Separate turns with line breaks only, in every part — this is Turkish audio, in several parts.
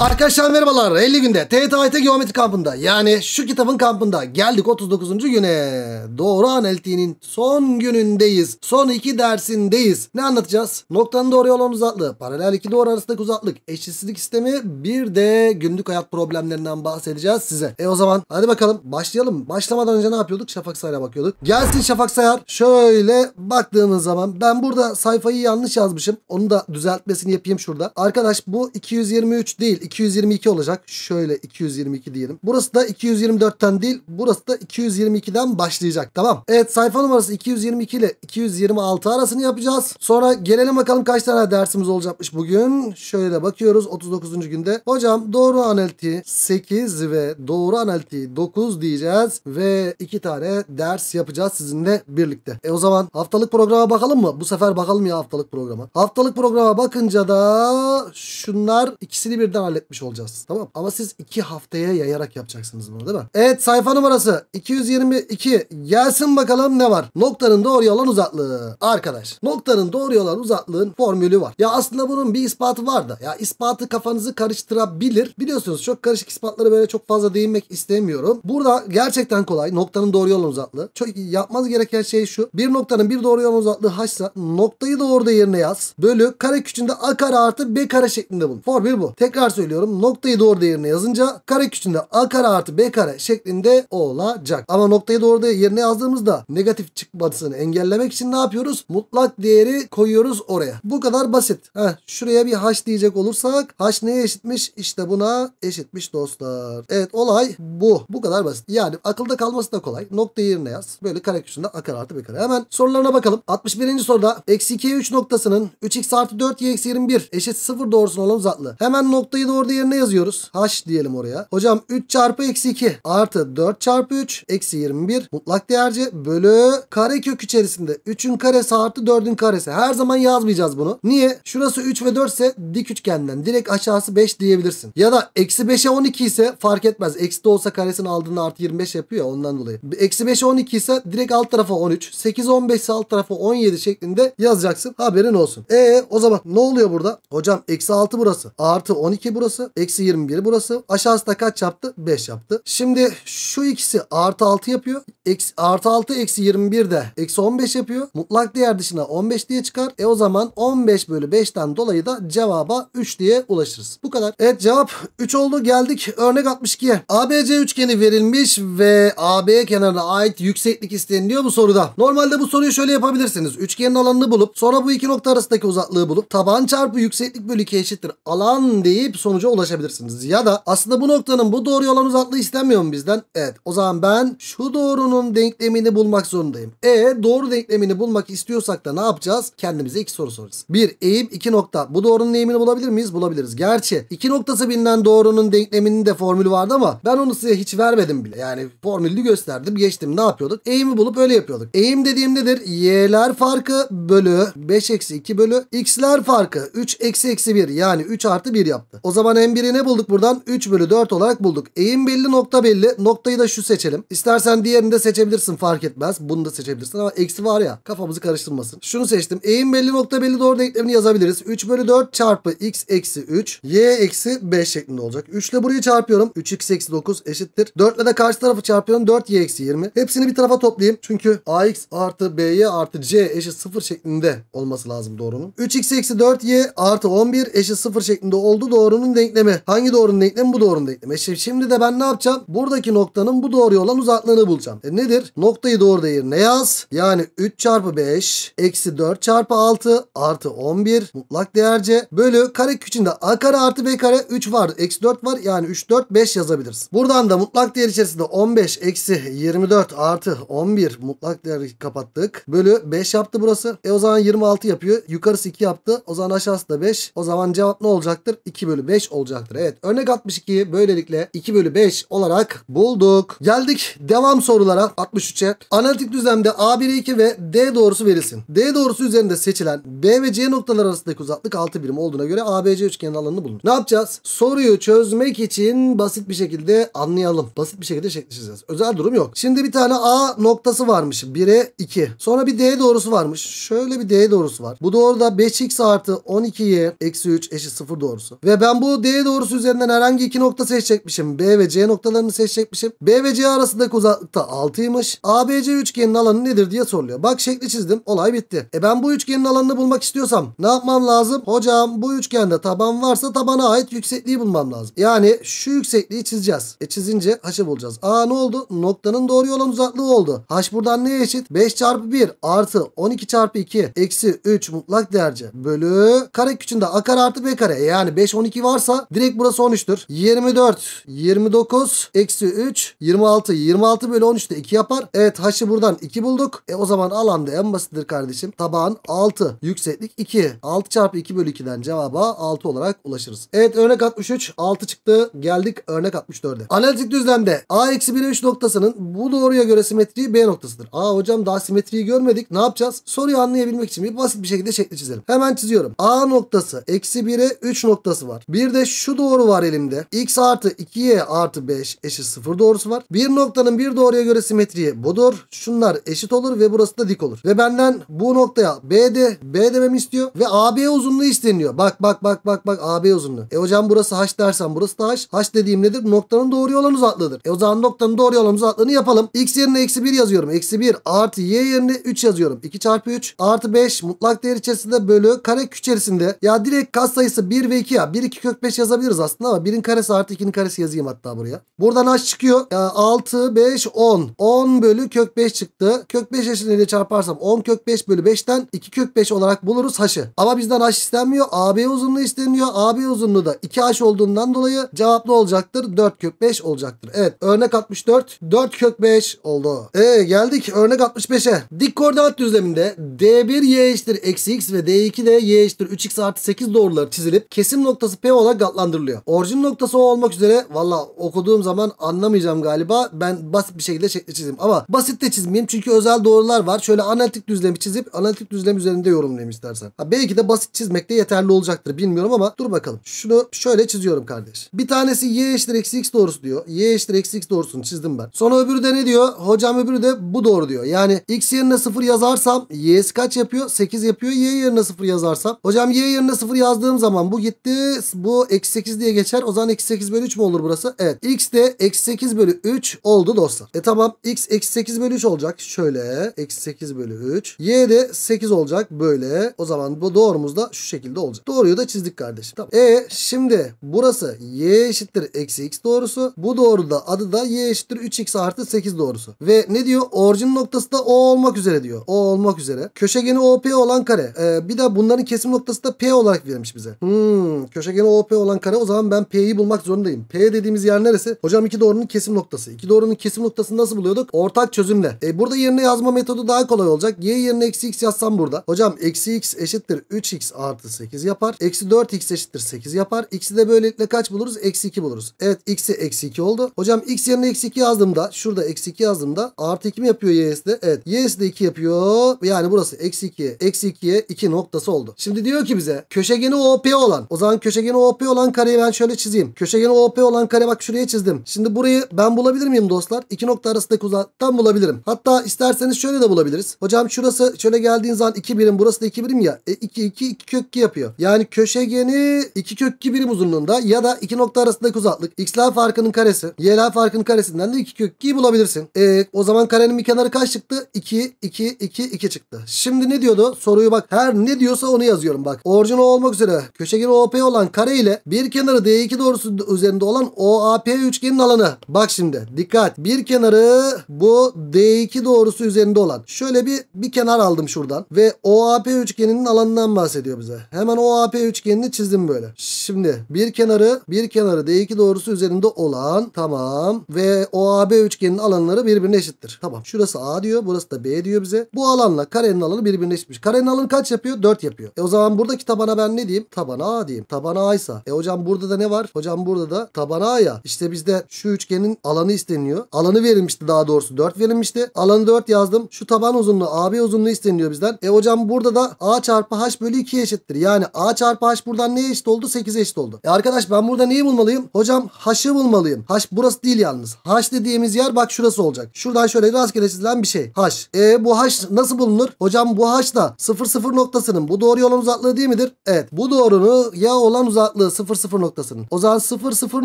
Arkadaşlar merhabalar 50 günde TTIT Geometri Kampı'nda yani şu kitabın kampında geldik 39. güne. Doğru analitiğinin son günündeyiz. Son iki dersindeyiz. Ne anlatacağız? Noktanın doğru yolun uzaklığı, paralel iki doğru arasındaki uzaklık, eşitsizlik sistemi bir de günlük hayat problemlerinden bahsedeceğiz size. E o zaman hadi bakalım başlayalım. Başlamadan önce ne yapıyorduk? Şafak Sayar'a bakıyorduk. Gelsin Şafak Sayar. Şöyle baktığımız zaman ben burada sayfayı yanlış yazmışım. Onu da düzeltmesini yapayım şurada. Arkadaş bu 223 değil 222 olacak. Şöyle 222 diyelim. Burası da 224'ten değil. Burası da 222'den başlayacak. Tamam. Evet sayfa numarası 222 ile 226 arasını yapacağız. Sonra gelelim bakalım kaç tane dersimiz olacakmış bugün. Şöyle bakıyoruz 39. günde. Hocam doğru analitiği 8 ve doğru analitiği 9 diyeceğiz. Ve 2 tane ders yapacağız sizinle birlikte. E o zaman haftalık programa bakalım mı? Bu sefer bakalım ya haftalık programa. Haftalık programa bakınca da şunlar ikisini birden hallet etmiş olacağız. Tamam ama siz iki haftaya yayarak yapacaksınız bunu değil mi? Evet sayfa numarası 222 gelsin bakalım ne var? Noktanın doğru yalan uzaklığı. Arkadaş noktanın doğru yalan uzaklığın formülü var. Ya aslında bunun bir ispatı var da ya ispatı kafanızı karıştırabilir. Biliyorsunuz çok karışık ispatları böyle çok fazla değinmek istemiyorum. Burada gerçekten kolay noktanın doğru yalan uzaklığı. Çok yapmanız gereken şey şu. Bir noktanın bir doğru yalan uzaklığı haçsa noktayı da orada yerine yaz. Bölü kare küçüğünde a kare artı b kare şeklinde bulun. Formül bu. Tekrar söylüyorum söylüyorum. Noktayı doğru değerine yazınca kare küçüğünde a kare artı b kare şeklinde olacak. Ama noktayı doğru yerine yazdığımızda negatif çıkmasını engellemek için ne yapıyoruz? Mutlak değeri koyuyoruz oraya. Bu kadar basit. Heh, şuraya bir h diyecek olursak h neye eşitmiş? İşte buna eşitmiş dostlar. Evet olay bu. Bu kadar basit. Yani akılda kalması da kolay. Noktayı yerine yaz. Böyle kare küçüğünde a kare artı b kare. Hemen sorularına bakalım. 61. soruda eksi 2'ye 3 noktasının 3x artı 4y eksi 21 eşit 0 doğrusuna olan uzaklığı. Hemen noktayı doğru orada yerine yazıyoruz. H diyelim oraya. Hocam 3 çarpı eksi 2 artı 4 çarpı 3 eksi 21 mutlak değerce bölü kare kök içerisinde 3'ün karesi artı 4'ün karesi. Her zaman yazmayacağız bunu. Niye? Şurası 3 ve 4 ise dik üçgenden direkt aşağısı 5 diyebilirsin. Ya da eksi 5'e 12 ise fark etmez. Eksi de olsa karesini aldığında artı 25 yapıyor ondan dolayı. Eksi 5'e 12 ise direkt alt tarafa 13. 8 15 ise alt tarafa 17 şeklinde yazacaksın. Haberin olsun. E o zaman ne oluyor burada? Hocam eksi 6 burası. Artı 12 burası burası. Eksi 21 burası. Aşağısı da kaç yaptı? 5 yaptı. Şimdi şu ikisi artı 6 yapıyor. Eksi, artı 6 eksi 21 de eksi 15 yapıyor. Mutlak değer dışına 15 diye çıkar. E o zaman 15 bölü 5'ten dolayı da cevaba 3 diye ulaşırız. Bu kadar. Evet cevap 3 oldu. Geldik örnek 62'ye. ABC üçgeni verilmiş ve AB kenarına ait yükseklik isteniliyor bu soruda. Normalde bu soruyu şöyle yapabilirsiniz. Üçgenin alanını bulup sonra bu iki nokta arasındaki uzaklığı bulup taban çarpı yükseklik bölü 2 eşittir alan deyip sonra sonuca ulaşabilirsiniz. Ya da aslında bu noktanın bu doğru olan uzaklığı istenmiyor mu bizden? Evet. O zaman ben şu doğrunun denklemini bulmak zorundayım. E doğru denklemini bulmak istiyorsak da ne yapacağız? Kendimize iki soru soracağız. Bir eğim iki nokta. Bu doğrunun eğimini bulabilir miyiz? Bulabiliriz. Gerçi iki noktası bilinen doğrunun denkleminin de formülü vardı ama ben onu size hiç vermedim bile. Yani formülü gösterdim geçtim. Ne yapıyorduk? Eğimi bulup öyle yapıyorduk. Eğim dediğim nedir? Y'ler farkı bölü 5 eksi 2 bölü x'ler farkı 3 eksi eksi 1 yani 3 artı 1 yaptı. O zaman zaman M1'i ne bulduk buradan? 3 bölü 4 olarak bulduk. Eğim belli nokta belli. Noktayı da şu seçelim. İstersen diğerini de seçebilirsin fark etmez. Bunu da seçebilirsin ama eksi var ya kafamızı karıştırmasın. Şunu seçtim. Eğim belli nokta belli doğru denklemini yazabiliriz. 3 bölü 4 çarpı x eksi 3 y eksi 5 şeklinde olacak. 3 ile burayı çarpıyorum. 3x eksi 9 eşittir. 4 ile de karşı tarafı çarpıyorum. 4y eksi 20. Hepsini bir tarafa toplayayım. Çünkü ax artı by artı c eşit 0 şeklinde olması lazım doğrunun. 3x eksi 4y artı 11 eşit 0 şeklinde oldu doğrunun doğrunun denklemi. Hangi doğrunun denklemi? Bu doğrunun denklemi. E şimdi de ben ne yapacağım? Buradaki noktanın bu doğruya olan uzaklığını bulacağım. E nedir? Noktayı doğru yerine yaz. Yani 3 çarpı 5 eksi 4 çarpı 6 artı 11 mutlak değerce bölü kare içinde a kare artı b kare 3 var. Eksi 4 var. Yani 3 4 5 yazabiliriz. Buradan da mutlak değer içerisinde 15 eksi 24 artı 11 mutlak değeri kapattık. Bölü 5 yaptı burası. E o zaman 26 yapıyor. Yukarısı 2 yaptı. O zaman aşağısı da 5. O zaman cevap ne olacaktır? 2 bölü 5 5 olacaktır. Evet örnek 62'yi böylelikle 2 bölü 5 olarak bulduk. Geldik devam sorulara 63'e. Analitik düzlemde a 1, 2 ve D doğrusu verilsin. D doğrusu üzerinde seçilen B ve C noktalar arasındaki uzaklık 6 birim olduğuna göre ABC üçgenin alanını bulun. Ne yapacağız? Soruyu çözmek için basit bir şekilde anlayalım. Basit bir şekilde şekleşeceğiz. Özel durum yok. Şimdi bir tane A noktası varmış. 1'e 2. Sonra bir D doğrusu varmış. Şöyle bir D doğrusu var. Bu doğru da 5x artı 12y eksi 3 eşit 0 doğrusu. Ve ben bu doğu D doğrusu üzerinden herhangi iki nokta seçecekmişim. B ve C noktalarını seçecekmişim. B ve C arasındaki uzaklıkta 6'ymış. ABC üçgenin alanı nedir diye soruluyor. Bak şekli çizdim. Olay bitti. E ben bu üçgenin alanını bulmak istiyorsam ne yapmam lazım? Hocam bu üçgende taban varsa tabana ait yüksekliği bulmam lazım. Yani şu yüksekliği çizeceğiz. E çizince haşı bulacağız. Aa ne oldu? Noktanın doğru olan uzaklığı oldu. Haş buradan neye eşit? 5 çarpı 1 artı 12 çarpı 2 eksi 3 mutlak derece bölü kare küçüğünde a kare artı b kare. E yani 5 12 var varsa direkt burası 13'tür. 24, 29, eksi 3, 26. 26 bölü 13'te 2 yapar. Evet haşı buradan 2 bulduk. E o zaman alanda en basittir kardeşim. Tabağın 6. Yükseklik 2. 6 çarpı 2 bölü 2'den cevaba 6 olarak ulaşırız. Evet örnek 63. 6 çıktı. Geldik örnek 64'e. Analitik düzlemde A eksi 1 3 noktasının bu doğruya göre simetriği B noktasıdır. Aa hocam daha simetriyi görmedik. Ne yapacağız? Soruyu anlayabilmek için bir basit bir şekilde şekli çizelim. Hemen çiziyorum. A noktası eksi 1'e 3 noktası var. 1 bir de şu doğru var elimde. X artı 2y artı 5 eşit 0 doğrusu var. Bir noktanın bir doğruya göre simetriği budur. Şunlar eşit olur ve burası da dik olur. Ve benden bu noktaya BD B dememi istiyor ve AB uzunluğu isteniyor. Bak bak bak bak bak AB uzunluğu. E hocam burası H dersen burası da H. H dediğim nedir? Noktanın doğru olan uzaklığıdır. E o zaman noktanın doğru olan uzaklığını yapalım. X yerine eksi 1 yazıyorum. Eksi 1 artı Y yerine 3 yazıyorum. 2 çarpı 3 artı 5 mutlak değer içerisinde bölü kare içerisinde. Ya direkt kat sayısı 1 ve 2 ya. 1 2 kök 45 yazabiliriz aslında ama 1'in karesi artı 2'nin karesi yazayım hatta buraya. Buradan h çıkıyor. Ya 6, 5, 10. 10 bölü kök 5 çıktı. Kök 5 eşliğiyle çarparsam 10 kök 5 bölü 5'ten 2 kök 5 olarak buluruz h'ı. Ama bizden h istenmiyor. AB uzunluğu isteniyor. AB uzunluğu da 2h olduğundan dolayı cevaplı olacaktır. 4 kök 5 olacaktır. Evet örnek 64. 4 kök 5 oldu. Ee geldik örnek 65'e. Dik koordinat düzleminde D1 y eşittir eksi x ve D2 de y eşittir 3x artı 8 doğruları çizilip kesim noktası P olarak adlandırılıyor. Orijin noktası o olmak üzere valla okuduğum zaman anlamayacağım galiba. Ben basit bir şekilde şekli çizeyim. Ama basit de çizmeyeyim çünkü özel doğrular var. Şöyle analitik düzlemi çizip analitik düzlem üzerinde yorumlayayım istersen. Ha, belki de basit çizmek de yeterli olacaktır bilmiyorum ama dur bakalım. Şunu şöyle çiziyorum kardeş. Bir tanesi y eşittir eksi x doğrusu diyor. y eşittir eksi x doğrusunu çizdim ben. Sonra öbürü de ne diyor? Hocam öbürü de bu doğru diyor. Yani x yerine 0 yazarsam y'si kaç yapıyor? 8 yapıyor. y yerine 0 yazarsam. Hocam y yerine 0 yazdığım zaman bu gitti. Bu bu eksi 8 diye geçer. O zaman eksi 8 bölü 3 mü olur burası? Evet. X de eksi 8 bölü 3 oldu dostlar. E tamam. X eksi 8 bölü 3 olacak. Şöyle. Eksi 8 bölü 3. Y de 8 olacak. Böyle. O zaman bu doğrumuz da şu şekilde olacak. Doğruyu da çizdik kardeşim. Tamam. E şimdi burası y eşittir eksi x doğrusu. Bu doğruda adı da y eşittir 3x artı 8 doğrusu. Ve ne diyor? Orijin noktası da o olmak üzere diyor. O olmak üzere. Köşegeni OP olan kare. Ee, bir de bunların kesim noktası da P olarak verilmiş bize. Hmm. Köşegeni O OP olan kare o zaman ben P'yi bulmak zorundayım. P dediğimiz yer neresi? Hocam iki doğrunun kesim noktası. İki doğrunun kesim noktasını nasıl buluyorduk? Ortak çözümle. E burada yerine yazma metodu daha kolay olacak. Y yerine eksi x yazsam burada. Hocam eksi x eşittir 3x artı 8 yapar. Eksi 4x eşittir 8 yapar. X'i de böylelikle kaç buluruz? Eksi 2 buluruz. Evet x'i eksi 2 oldu. Hocam x yerine eksi 2 yazdığımda şurada eksi 2 yazdığımda artı 2 mi yapıyor y's'de? Evet de 2 yapıyor. Yani burası eksi 2 eksi 2'ye 2 noktası oldu. Şimdi diyor ki bize köşegeni OP olan o zaman köşegeni OP OP olan kareyi ben şöyle çizeyim. Köşegen OP olan kare bak şuraya çizdim. Şimdi burayı ben bulabilir miyim dostlar? İki nokta arasındaki uzaktan bulabilirim. Hatta isterseniz şöyle de bulabiliriz. Hocam şurası şöyle geldiğin zaman 2 birim burası da 2 birim ya. E 2 2 kök 2 yapıyor. Yani köşegeni 2 kök 2 birim uzunluğunda ya da iki nokta arasındaki uzaklık x'ler farkının karesi y'ler farkının karesinden de 2 kök 2'yi bulabilirsin. E, o zaman karenin bir kenarı kaç çıktı? 2 2 2 2 çıktı. Şimdi ne diyordu? Soruyu bak her ne diyorsa onu yazıyorum bak. Orjinal olmak üzere köşegen OP olan kareyi ile bir kenarı D2 doğrusu üzerinde olan OAP üçgenin alanı. Bak şimdi dikkat. Bir kenarı bu D2 doğrusu üzerinde olan. Şöyle bir bir kenar aldım şuradan ve OAP üçgeninin alanından bahsediyor bize. Hemen OAP üçgenini çizdim böyle. Şimdi bir kenarı bir kenarı D2 doğrusu üzerinde olan tamam ve OAB üçgeninin alanları birbirine eşittir. Tamam. Şurası A diyor. Burası da B diyor bize. Bu alanla karenin alanı birbirine eşitmiş. Karenin alanı kaç yapıyor? 4 yapıyor. E o zaman buradaki tabana ben ne diyeyim? Tabana A diyeyim. Tabana A ise varsa e hocam burada da ne var? Hocam burada da taban A ya. İşte bizde şu üçgenin alanı isteniyor. Alanı verilmişti daha doğrusu 4 verilmişti. Alanı 4 yazdım. Şu taban uzunluğu AB uzunluğu isteniyor bizden. E hocam burada da A çarpı H bölü 2 eşittir. Yani A çarpı H buradan neye eşit oldu? 8'e eşit oldu. E arkadaş ben burada neyi bulmalıyım? Hocam H'ı bulmalıyım. H burası değil yalnız. H dediğimiz yer bak şurası olacak. Şuradan şöyle rastgele çizilen bir şey. H. E bu H nasıl bulunur? Hocam bu H da 0 0 noktasının bu doğru yolun uzaklığı değil midir? Evet. Bu doğrunun ya olan uzaklığı uzaklığı 00 noktasının. O zaman 00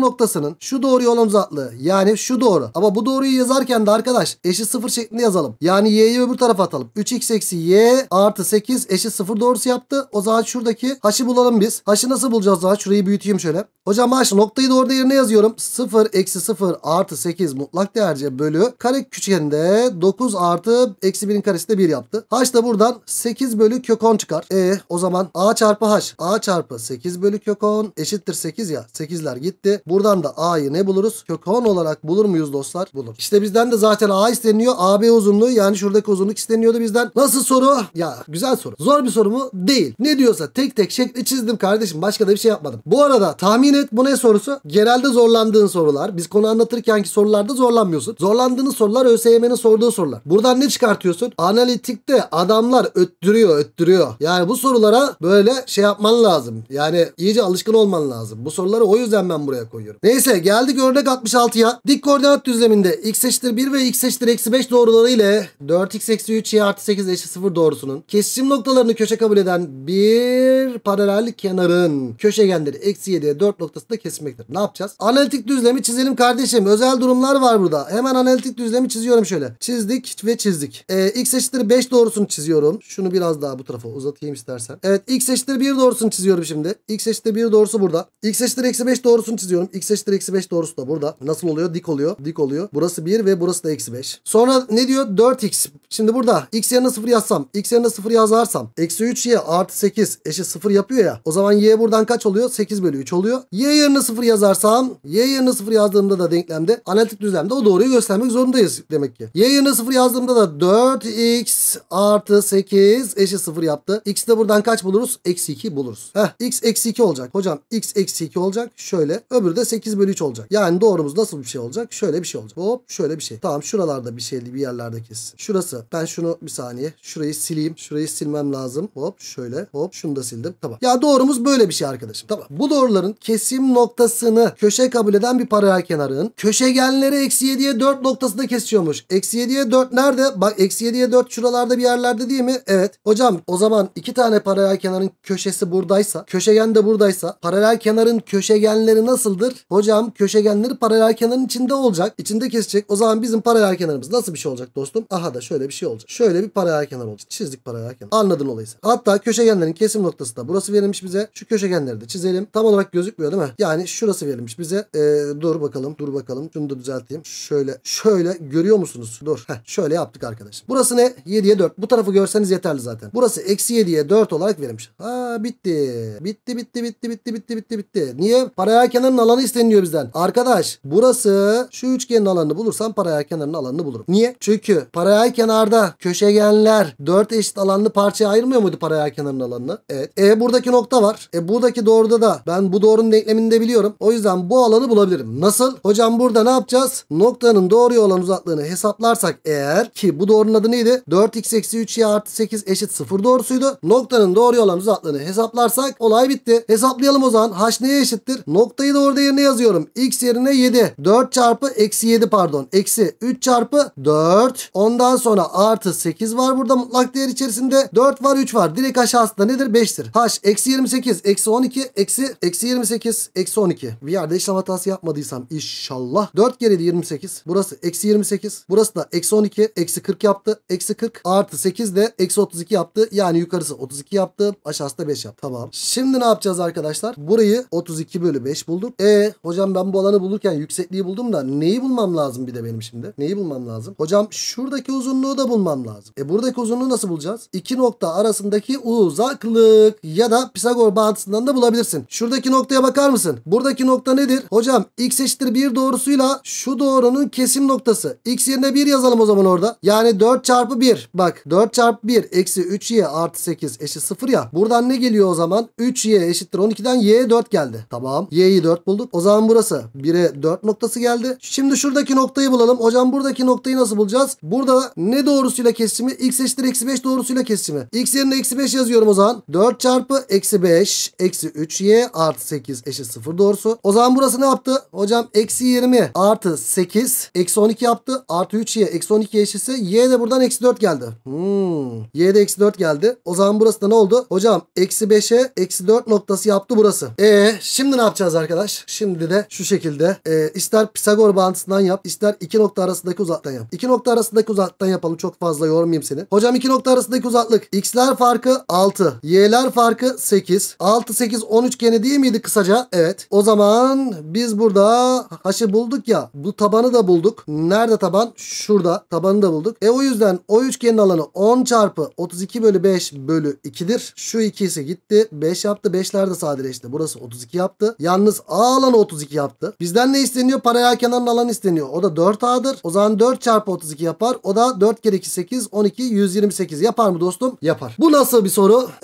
noktasının şu doğru olan uzaklığı yani şu doğru. Ama bu doğruyu yazarken de arkadaş eşi 0 şeklinde yazalım. Yani y'yi öbür tarafa atalım. 3x eksi y artı 8 eşi 0 doğrusu yaptı. O zaman şuradaki haşı bulalım biz. Haşı nasıl bulacağız daha? Şurayı büyüteyim şöyle. Hocam haş noktayı da orada yerine yazıyorum. 0 eksi 0 artı 8 mutlak değerce bölü kare küçüğünde 9 artı eksi 1'in karesi de 1 yaptı. Haş da buradan 8 bölü kök 10 çıkar. E o zaman a çarpı haş, a çarpı 8 bölü kök 10 10 eşittir 8 ya. 8'ler gitti. Buradan da A'yı ne buluruz? Kök 10 olarak bulur muyuz dostlar? Bulur. İşte bizden de zaten A isteniyor. AB uzunluğu yani şuradaki uzunluk isteniyordu bizden. Nasıl soru? Ya güzel soru. Zor bir soru mu? Değil. Ne diyorsa tek tek şekli çizdim kardeşim. Başka da bir şey yapmadım. Bu arada tahmin et bu ne sorusu? Genelde zorlandığın sorular. Biz konu anlatırken ki sorularda zorlanmıyorsun. zorlandığın sorular ÖSYM'nin sorduğu sorular. Buradan ne çıkartıyorsun? Analitikte adamlar öttürüyor öttürüyor. Yani bu sorulara böyle şey yapman lazım. Yani iyice alışkın alışkın olman lazım. Bu soruları o yüzden ben buraya koyuyorum. Neyse geldik örnek 66'ya. Dik koordinat düzleminde x eşittir 1 ve x eşittir eksi 5 doğruları ile 4x eksi 3 y artı 8 eşit 0 doğrusunun kesişim noktalarını köşe kabul eden bir paralel kenarın köşegenleri eksi 7'ye 4 noktasında kesmektir. Ne yapacağız? Analitik düzlemi çizelim kardeşim. Özel durumlar var burada. Hemen analitik düzlemi çiziyorum şöyle. Çizdik ve çizdik. Ee, x eşittir 5 doğrusunu çiziyorum. Şunu biraz daha bu tarafa uzatayım istersen. Evet x eşittir 1 doğrusunu çiziyorum şimdi. x eşittir 1 doğrusu burada. X eşittir eksi 5 doğrusunu çiziyorum. X eşittir eksi 5 doğrusu da burada. Nasıl oluyor? Dik oluyor. Dik oluyor. Burası 1 ve burası da eksi 5. Sonra ne diyor? 4x. Şimdi burada x yerine 0 yazsam. X yerine 0 yazarsam. Eksi 3y artı 8 eşit 0 yapıyor ya. O zaman y buradan kaç oluyor? 8 bölü 3 oluyor. Y yerine 0 yazarsam. Y yerine 0 yazdığımda da denklemde analitik düzlemde o doğruyu göstermek zorundayız demek ki. Y yerine 0 yazdığımda da 4x artı 8 eşit 0 yaptı. X de buradan kaç buluruz? Eksi 2 buluruz. Heh, x eksi 2 olacak. Hocam Hocam x eksi 2 olacak. Şöyle. Öbürü de 8 bölü 3 olacak. Yani doğrumuz nasıl bir şey olacak? Şöyle bir şey olacak. Hop şöyle bir şey. Tamam şuralarda bir şeyli bir yerlerde kessin. Şurası. Ben şunu bir saniye. Şurayı sileyim. Şurayı silmem lazım. Hop şöyle. Hop şunu da sildim. Tamam. Ya doğrumuz böyle bir şey arkadaşım. Tamam. Bu doğruların kesim noktasını köşe kabul eden bir paralel kenarın köşegenleri eksi 7'ye 4 noktasında kesiyormuş. Eksi 7'ye 4 nerede? Bak eksi 7'ye 4 şuralarda bir yerlerde değil mi? Evet. Hocam o zaman iki tane paralel kenarın köşesi buradaysa köşegen de buradaysa paralel kenarın köşegenleri nasıldır? Hocam köşegenleri paralel kenarın içinde olacak. İçinde kesecek. O zaman bizim paralel kenarımız nasıl bir şey olacak dostum? Aha da şöyle bir şey olacak. Şöyle bir paralel kenar olacak. Çizdik paralel kenar. Anladın olayısı. Hatta köşegenlerin kesim noktası da burası verilmiş bize. Şu köşegenleri de çizelim. Tam olarak gözükmüyor değil mi? Yani şurası verilmiş bize. Ee, dur bakalım. Dur bakalım. Şunu da düzelteyim. Şöyle. Şöyle görüyor musunuz? Dur. Heh, şöyle yaptık arkadaşlar. Burası ne? 7'ye 4. Bu tarafı görseniz yeterli zaten. Burası eksi 7'ye 4 olarak verilmiş. Ha bitti. Bitti bitti bitti bitti bitti bitti bitti bitti. Niye? Paraya kenarın alanı isteniliyor bizden. Arkadaş burası şu üçgenin alanını bulursam paraya kenarın alanını bulurum. Niye? Çünkü paraya kenarda köşegenler 4 eşit alanlı parçaya ayırmıyor muydu paraya kenarın alanını? Evet. E buradaki nokta var. E buradaki doğruda da ben bu doğrunun denklemini de biliyorum. O yüzden bu alanı bulabilirim. Nasıl? Hocam burada ne yapacağız? Noktanın doğruya olan uzaklığını hesaplarsak eğer ki bu doğrunun adı neydi? 4x eksi 3y artı 8 eşit 0 doğrusuydu. Noktanın doğruya olan uzaklığını hesaplarsak olay bitti. Hesaplayalım Bakalım o zaman h neye eşittir? Noktayı da orada yerine yazıyorum. x yerine 7. 4 çarpı eksi 7 pardon. Eksi 3 çarpı 4. Ondan sonra artı 8 var burada mutlak değer içerisinde. 4 var 3 var. Direkt aşağısında nedir? 5'tir. h eksi 28 eksi 12 eksi eksi 28 eksi 12. Bir yerde işlem hatası yapmadıysam inşallah. 4 geriydi 28. Burası eksi 28. Burası da eksi 12. Eksi 40 yaptı. Eksi 40 artı 8 de eksi 32 yaptı. Yani yukarısı 32 yaptı. Aşağısı da 5 yaptı. Tamam. Şimdi ne yapacağız arkadaşlar? arkadaşlar. Burayı 32 bölü 5 bulduk. E hocam ben bu alanı bulurken yüksekliği buldum da neyi bulmam lazım bir de benim şimdi? Neyi bulmam lazım? Hocam şuradaki uzunluğu da bulmam lazım. E buradaki uzunluğu nasıl bulacağız? İki nokta arasındaki uzaklık ya da Pisagor bağıntısından da bulabilirsin. Şuradaki noktaya bakar mısın? Buradaki nokta nedir? Hocam x eşittir 1 doğrusuyla şu doğrunun kesim noktası. x yerine 1 yazalım o zaman orada. Yani 4 çarpı 1. Bak 4 çarpı 1 eksi 3y artı 8 eşit 0 ya. Buradan ne geliyor o zaman? 3y eşittir 12'den Y'ye 4 geldi. Tamam. Y'yi 4 bulduk. O zaman burası 1'e 4 noktası geldi. Şimdi şuradaki noktayı bulalım. Hocam buradaki noktayı nasıl bulacağız? Burada ne doğrusuyla kesimi? X eşittir eksi 5 doğrusuyla kesimi. X yerine eksi 5 yazıyorum o zaman. 4 çarpı eksi 5 eksi 3Y artı 8 eşit 0 doğrusu. O zaman burası ne yaptı? Hocam eksi 20 artı 8 eksi 12 yaptı. Artı 3Y eksi 12 eşitse Y de buradan eksi 4 geldi. Hmm. Y de eksi 4 geldi. O zaman burası da ne oldu? Hocam eksi 5'e eksi 4 noktası yaptı mantıklı burası. E şimdi ne yapacağız arkadaş? Şimdi de şu şekilde e, ister Pisagor bağıntısından yap ister iki nokta arasındaki uzaktan yap. İki nokta arasındaki uzaktan yapalım. Çok fazla yormayayım seni. Hocam iki nokta arasındaki uzaklık. X'ler farkı 6. Y'ler farkı 8. 6, 8, 10 üçgeni değil miydi kısaca? Evet. O zaman biz burada haşı bulduk ya. Bu tabanı da bulduk. Nerede taban? Şurada. Tabanı da bulduk. E o yüzden o üçgenin alanı 10 çarpı 32 bölü 5 bölü 2'dir. Şu ikisi gitti. 5 yaptı. 5'ler de sadece işte burası 32 yaptı. Yalnız A alanı 32 yaptı. Bizden ne isteniyor? Paraya kenarın alan isteniyor. O da 4A'dır. O zaman 4 çarpı 32 yapar. O da 4 kere 2 8 12 128 yapar mı dostum? Yapar. Bu nasıl bir soru?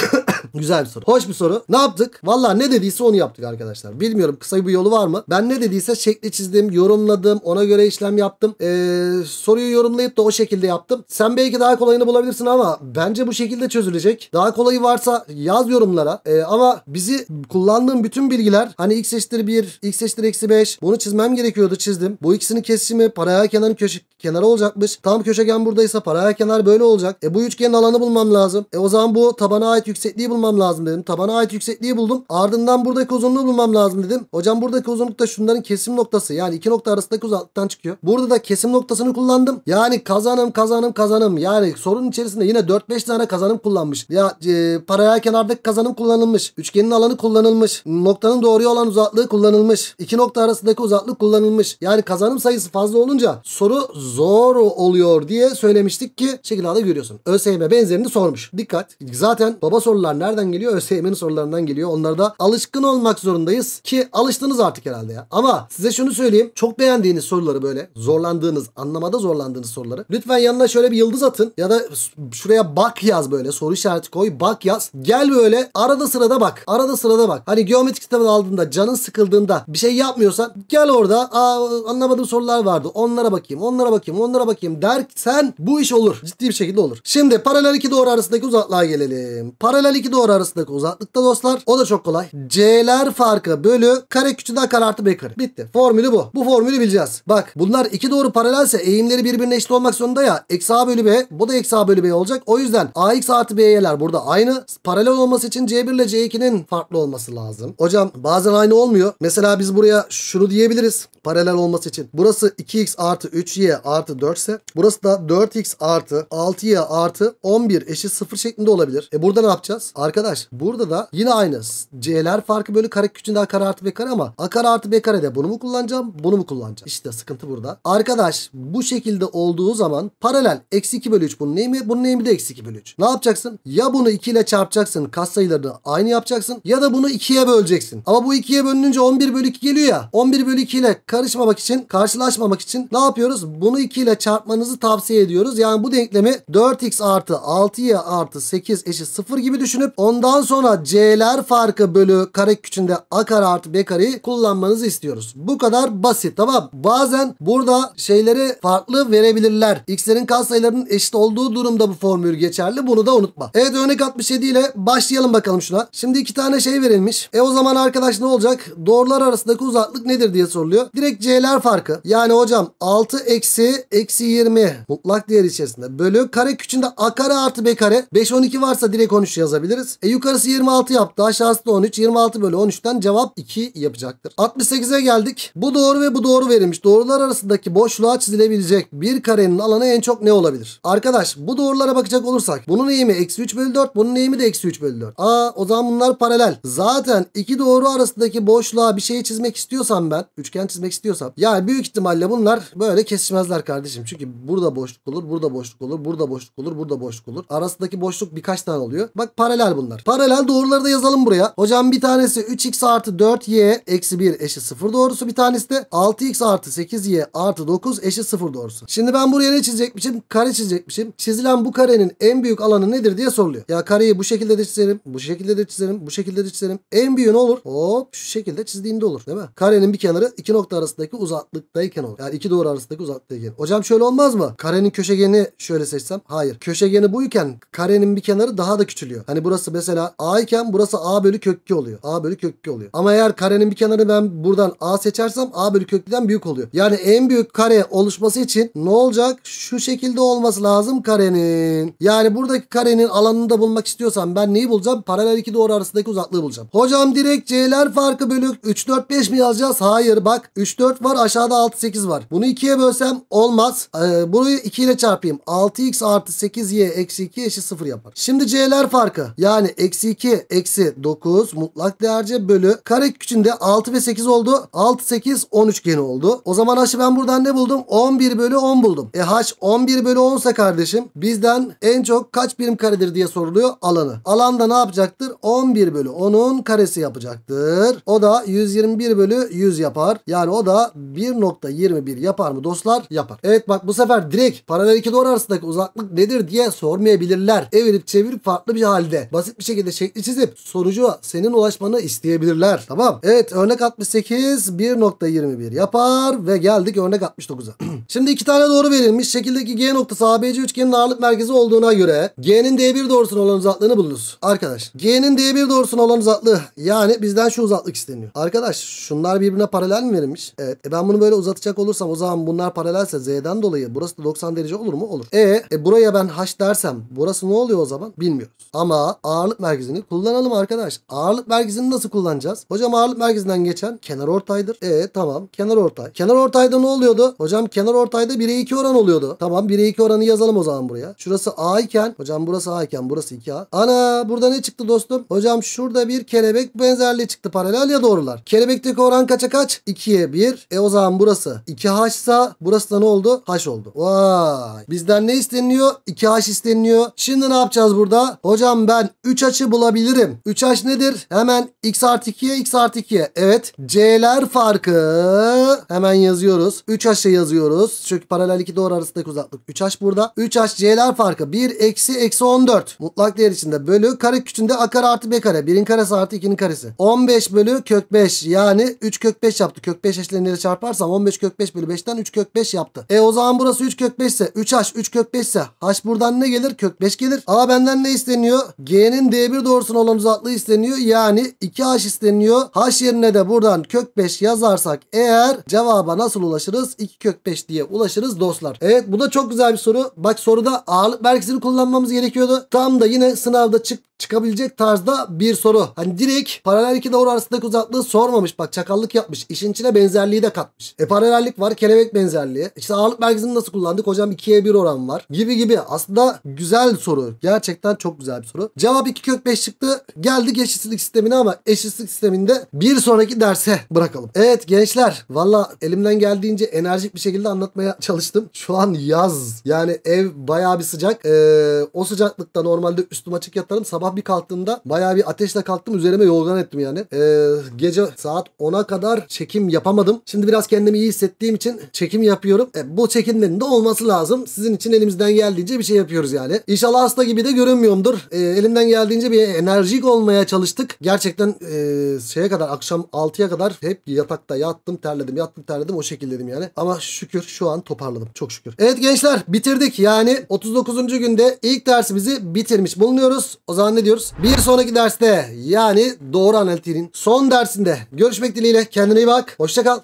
Evet. Güzel bir soru. Hoş bir soru. Ne yaptık? Valla ne dediyse onu yaptık arkadaşlar. Bilmiyorum kısa bir yolu var mı? Ben ne dediyse şekli çizdim, yorumladım, ona göre işlem yaptım. Ee, soruyu yorumlayıp da o şekilde yaptım. Sen belki daha kolayını bulabilirsin ama bence bu şekilde çözülecek. Daha kolayı varsa yaz yorumlara. Ee, ama bizi kullandığım bütün bilgiler hani x eşittir 1, x eşittir eksi 5 bunu çizmem gerekiyordu çizdim. Bu ikisinin kesişimi paraya kenarın köşe, kenarı olacakmış. Tam köşegen buradaysa paraya kenar böyle olacak. E bu üçgenin alanı bulmam lazım. E o zaman bu tabana ait yüksekliği bulmam bulmam lazım dedim. Tabana ait yüksekliği buldum. Ardından buradaki uzunluğu bulmam lazım dedim. Hocam buradaki uzunluk da şunların kesim noktası. Yani iki nokta arasındaki uzaklıktan çıkıyor. Burada da kesim noktasını kullandım. Yani kazanım kazanım kazanım. Yani sorunun içerisinde yine 4-5 tane kazanım kullanmış. Ya e, paralel kenardaki kazanım kullanılmış. Üçgenin alanı kullanılmış. Noktanın doğruya olan uzaklığı kullanılmış. İki nokta arasındaki uzaklık kullanılmış. Yani kazanım sayısı fazla olunca soru zor oluyor diye söylemiştik ki şekilde görüyorsun. ÖSYM benzerini sormuş. Dikkat. Zaten baba sorular nerede? Nereden geliyor? ÖSYM'nin sorularından geliyor. Onlarda alışkın olmak zorundayız ki alıştınız artık herhalde ya. Ama size şunu söyleyeyim. Çok beğendiğiniz soruları böyle zorlandığınız, anlamada zorlandığınız soruları lütfen yanına şöyle bir yıldız atın ya da şuraya bak yaz böyle soru işareti koy bak yaz. Gel böyle arada sırada bak. Arada sırada bak. Hani geometrik kitabını aldığında canın sıkıldığında bir şey yapmıyorsan gel orada Aa, anlamadığım sorular vardı. Onlara bakayım, onlara bakayım, onlara bakayım dersen bu iş olur. Ciddi bir şekilde olur. Şimdi paralel iki doğru arasındaki uzaklığa gelelim. Paralel iki doğru doğru arasındaki uzaklıkta dostlar. O da çok kolay. C'ler farkı bölü kare küçüğünden kare artı B kare. Bitti. Formülü bu. Bu formülü bileceğiz. Bak bunlar iki doğru paralelse eğimleri birbirine eşit olmak zorunda ya. Eksi A bölü B. Bu da eksi A bölü B olacak. O yüzden AX artı B'yeler burada aynı. Paralel olması için C1 ile C2'nin farklı olması lazım. Hocam bazen aynı olmuyor. Mesela biz buraya şunu diyebiliriz. Paralel olması için. Burası 2x artı 3y artı 4 ise burası da 4x artı 6y artı 11 eşit 0 şeklinde olabilir. E burada ne yapacağız? arkadaş burada da yine aynı. C'ler farkı böyle kare küçüğünde A kare artı B kare ama A kare artı B karede bunu mu kullanacağım bunu mu kullanacağım? İşte sıkıntı burada. Arkadaş bu şekilde olduğu zaman paralel eksi 2 bölü 3 bunun neyimi? Bunun neyimi de eksi 2 bölü 3. Ne yapacaksın? Ya bunu 2 ile çarpacaksın katsayılarını aynı yapacaksın ya da bunu 2'ye böleceksin. Ama bu 2'ye bölününce 11 bölü 2 geliyor ya. 11 bölü 2 ile karışmamak için karşılaşmamak için ne yapıyoruz? Bunu 2 ile çarpmanızı tavsiye ediyoruz. Yani bu denklemi 4x artı 6y artı 8 eşit 0 gibi düşünüp Ondan sonra C'ler farkı bölü kare küçüğünde A kare artı B kareyi kullanmanızı istiyoruz. Bu kadar basit tamam. Bazen burada şeyleri farklı verebilirler. X'lerin katsayılarının eşit olduğu durumda bu formül geçerli. Bunu da unutma. Evet örnek 67 ile başlayalım bakalım şuna. Şimdi iki tane şey verilmiş. E o zaman arkadaş ne olacak? Doğrular arasındaki uzaklık nedir diye soruluyor. Direkt C'ler farkı. Yani hocam 6 eksi eksi 20 mutlak değer içerisinde bölü kare küçüğünde A kare artı B kare. 5 12 varsa direkt 13 yazabiliriz yapabiliriz. E yukarısı 26 yaptı. Aşağısı da 13. 26 bölü 13'ten cevap 2 yapacaktır. 68'e geldik. Bu doğru ve bu doğru verilmiş. Doğrular arasındaki boşluğa çizilebilecek bir karenin alanı en çok ne olabilir? Arkadaş bu doğrulara bakacak olursak bunun eğimi eksi 3 bölü 4. Bunun eğimi de eksi 3 bölü 4. Aa o zaman bunlar paralel. Zaten iki doğru arasındaki boşluğa bir şey çizmek istiyorsam ben. Üçgen çizmek istiyorsam. Yani büyük ihtimalle bunlar böyle kesişmezler kardeşim. Çünkü burada boşluk olur. Burada boşluk olur. Burada boşluk olur. Burada boşluk olur. Arasındaki boşluk birkaç tane oluyor. Bak paralel bu bunlar. Paralel doğruları da yazalım buraya. Hocam bir tanesi 3x artı 4y eksi 1 eşit 0 doğrusu. Bir tanesi de 6x artı 8y artı 9 eşit 0 doğrusu. Şimdi ben buraya ne çizecekmişim? Kare çizecekmişim. Çizilen bu karenin en büyük alanı nedir diye soruluyor. Ya kareyi bu şekilde de çizelim. Bu şekilde de çizelim. Bu şekilde de çizelim. En büyüğü ne olur? Hop şu şekilde çizdiğinde olur değil mi? Karenin bir kenarı iki nokta arasındaki uzaklıktayken olur. Yani iki doğru arasındaki uzaklıktayken. Hocam şöyle olmaz mı? Karenin köşegeni şöyle seçsem. Hayır. Köşegeni buyken karenin bir kenarı daha da küçülüyor. Hani burası burası mesela A iken burası A bölü kök 2 oluyor. A bölü kök 2 oluyor. Ama eğer karenin bir kenarı ben buradan A seçersem A bölü kök 2'den büyük oluyor. Yani en büyük kare oluşması için ne olacak? Şu şekilde olması lazım karenin. Yani buradaki karenin alanını da bulmak istiyorsam ben neyi bulacağım? Paralel iki doğru arasındaki uzaklığı bulacağım. Hocam direkt C'ler farkı bölük 3 4 5 mi yazacağız? Hayır bak 3 4 var aşağıda 6 8 var. Bunu 2'ye bölsem olmaz. Ee, burayı 2 ile çarpayım. 6x artı 8y eksi 2 eşit 0 yapar. Şimdi C'ler farkı. Yani yani eksi 2 eksi 9 mutlak değerce bölü kare küçüğünde 6 ve 8 oldu. 6 8 10 üçgeni oldu. O zaman h'ı ben buradan ne buldum? 11 bölü 10 buldum. E h 11 bölü 10 ise kardeşim bizden en çok kaç birim karedir diye soruluyor alanı. Alanda ne yapacaktır? 11 bölü 10'un karesi yapacaktır. O da 121 bölü 100 yapar. Yani o da 1.21 yapar mı dostlar? Yapar. Evet bak bu sefer direkt paralel iki doğru arasındaki uzaklık nedir diye sormayabilirler. Evirip çevirip farklı bir halde. Bak basit bir şekilde şekli çizip sonucu senin ulaşmanı isteyebilirler. Tamam. Evet örnek 68 1.21 yapar ve geldik örnek 69'a. Şimdi iki tane doğru verilmiş. Şekildeki G noktası ABC üçgenin ağırlık merkezi olduğuna göre G'nin D1 doğrusuna olan uzaklığını bulunuz. Arkadaş G'nin D1 doğrusuna olan uzaklığı yani bizden şu uzaklık isteniyor. Arkadaş şunlar birbirine paralel mi verilmiş? Evet. E ben bunu böyle uzatacak olursam o zaman bunlar paralelse Z'den dolayı burası da 90 derece olur mu? Olur. E, e buraya ben H dersem burası ne oluyor o zaman? Bilmiyoruz. Ama ağırlık merkezini kullanalım arkadaş. Ağırlık merkezini nasıl kullanacağız? Hocam ağırlık merkezinden geçen kenar ortaydır. E tamam kenar ortay. Kenar ortayda ne oluyordu? Hocam kenar ortayda 1'e 2 oran oluyordu. Tamam 1'e 2 oranı yazalım o zaman buraya. Şurası A iken hocam burası A iken burası 2A. Ana burada ne çıktı dostum? Hocam şurada bir kelebek benzerliği çıktı paralel ya doğrular. Kelebekteki oran kaça kaç? 2'ye 1. E o zaman burası 2H ise burası da ne oldu? H oldu. Vay. Bizden ne isteniyor? 2H isteniyor. Şimdi ne yapacağız burada? Hocam ben 3 açı bulabilirim. 3 aç nedir? Hemen x artı 2'ye x artı 2'ye. Evet. C'ler farkı. Hemen yazıyoruz. 3 açı yazıyoruz. Çünkü paralel iki doğru arasındaki uzaklık 3 aç burada. 3 aç C'ler farkı. 1 eksi eksi 14. Mutlak değer içinde bölü. Kare küçüğünde a kare artı b kare. 1'in karesi artı 2'nin karesi. 15 bölü kök 5. Yani 3 kök 5 yaptı. Kök 5 eşlenileri çarparsam 15 kök 5 bölü 5'ten 3 kök 5 yaptı. E o zaman burası 3 kök 5 ise 3 aç 3 kök 5 ise h buradan ne gelir? Kök 5 gelir. A benden ne isteniyor? G D'nin D1 doğrusuna olan uzaklığı isteniyor. Yani 2H isteniyor. H yerine de buradan kök 5 yazarsak eğer cevaba nasıl ulaşırız? 2 kök 5 diye ulaşırız dostlar. Evet bu da çok güzel bir soru. Bak soruda ağırlık merkezini kullanmamız gerekiyordu. Tam da yine sınavda çıktı çıkabilecek tarzda bir soru. Hani direkt paralel iki doğru arasındaki uzaklığı sormamış. Bak çakallık yapmış. İşin içine benzerliği de katmış. E paralellik var. Kelebek benzerliği. İşte ağırlık merkezini nasıl kullandık? Hocam 2'ye 1 oran var. Gibi gibi. Aslında güzel soru. Gerçekten çok güzel bir soru. Cevap 2 kök 5 çıktı. Geldik eşitsizlik sistemine ama eşitsizlik sisteminde bir sonraki derse bırakalım. Evet gençler. Valla elimden geldiğince enerjik bir şekilde anlatmaya çalıştım. Şu an yaz. Yani ev bayağı bir sıcak. Ee, o sıcaklıkta normalde üstüm açık yatarım. Sabah sabah bir kalktığımda bayağı bir ateşle kalktım. Üzerime yorgan ettim yani. Ee, gece saat 10'a kadar çekim yapamadım. Şimdi biraz kendimi iyi hissettiğim için çekim yapıyorum. E, bu çekimlerin de olması lazım. Sizin için elimizden geldiğince bir şey yapıyoruz yani. İnşallah hasta gibi de görünmüyorumdur. E, elimden geldiğince bir enerjik olmaya çalıştık. Gerçekten e, şeye kadar akşam 6'ya kadar hep yatakta yattım terledim yattım terledim o şekildeydim yani. Ama şükür şu an toparladım çok şükür. Evet gençler bitirdik yani 39. günde ilk dersimizi bitirmiş bulunuyoruz. O zaman ediyoruz. Bir sonraki derste yani doğru analitinin son dersinde görüşmek dileğiyle. Kendine iyi bak. Hoşçakal.